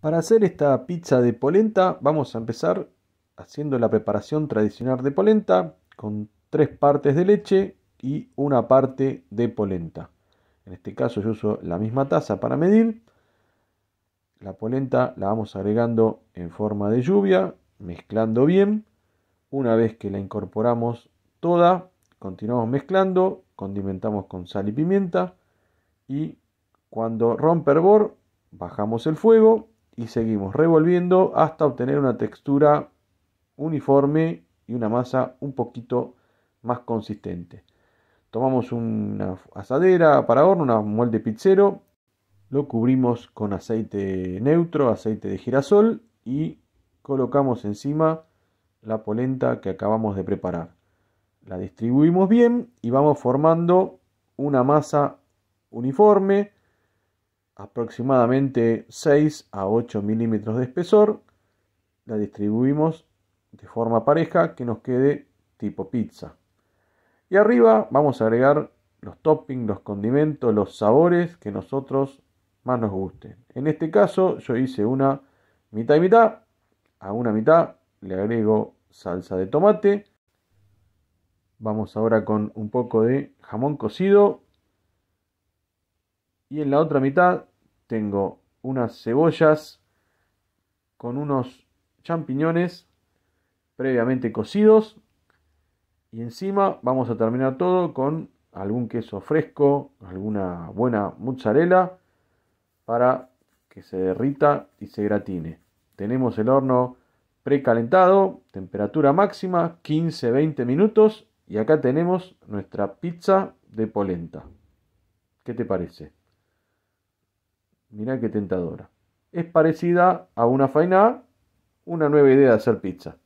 Para hacer esta pizza de polenta vamos a empezar haciendo la preparación tradicional de polenta con tres partes de leche y una parte de polenta. En este caso yo uso la misma taza para medir. La polenta la vamos agregando en forma de lluvia, mezclando bien. Una vez que la incorporamos toda, continuamos mezclando, condimentamos con sal y pimienta y cuando rompe hervor bajamos el fuego y seguimos revolviendo hasta obtener una textura uniforme y una masa un poquito más consistente. Tomamos una asadera para horno, un molde pizzero, lo cubrimos con aceite neutro, aceite de girasol y colocamos encima la polenta que acabamos de preparar. La distribuimos bien y vamos formando una masa uniforme aproximadamente 6 a 8 milímetros de espesor. La distribuimos de forma pareja que nos quede tipo pizza. Y arriba vamos a agregar los toppings, los condimentos, los sabores que nosotros más nos gusten. En este caso yo hice una mitad y mitad. A una mitad le agrego salsa de tomate. Vamos ahora con un poco de jamón cocido. Y en la otra mitad tengo unas cebollas con unos champiñones previamente cocidos y encima vamos a terminar todo con algún queso fresco, alguna buena mozzarella para que se derrita y se gratine. Tenemos el horno precalentado, temperatura máxima 15-20 minutos y acá tenemos nuestra pizza de polenta. ¿Qué te parece? Mirá qué tentadora. Es parecida a una faina, una nueva idea de hacer pizza.